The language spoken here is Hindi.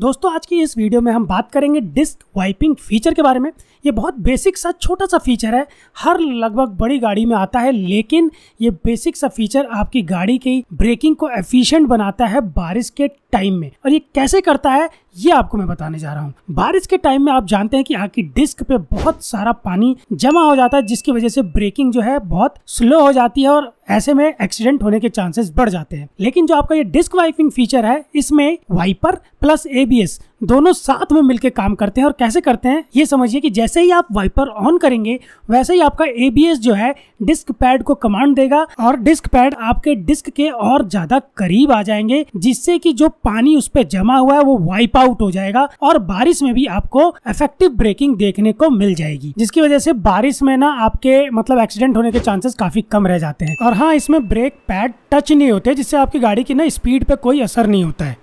दोस्तों आज की इस वीडियो में हम बात करेंगे डिस्क वाइपिंग फीचर के बारे में ये बहुत बेसिक सा छोटा सा फीचर है हर लगभग बड़ी गाड़ी में आता है लेकिन ये बेसिक सा फीचर आपकी गाड़ी की ब्रेकिंग को एफिशिएंट बनाता है बारिश के टाइम में और ये कैसे करता है ये आपको मैं बताने जा रहा हूँ बारिश के टाइम में आप जानते हैं कि आपकी डिस्क पे बहुत सारा पानी जमा हो जाता है जिसकी वजह से ब्रेकिंग जो है बहुत स्लो हो जाती है और ऐसे में एक्सीडेंट होने के चांसेस बढ़ जाते हैं लेकिन जो आपका ये डिस्क वाइपिंग फीचर है इसमें वाइपर प्लस ए दोनों साथ में मिलकर काम करते हैं और कैसे करते हैं ये समझिए कि जैसे ही आप वाइपर ऑन करेंगे वैसे ही आपका ए जो है डिस्क पैड को कमांड देगा और डिस्क पैड आपके डिस्क के और ज्यादा करीब आ जाएंगे जिससे कि जो पानी उस पर जमा हुआ है वो वाइप आउट हो जाएगा और बारिश में भी आपको इफेक्टिव ब्रेकिंग देखने को मिल जाएगी जिसकी वजह से बारिश में ना आपके मतलब एक्सीडेंट होने के चांसेस काफी कम रह जाते हैं और हाँ इसमें ब्रेक पैड टच नहीं होते जिससे आपकी गाड़ी की ना स्पीड पे कोई असर नहीं होता है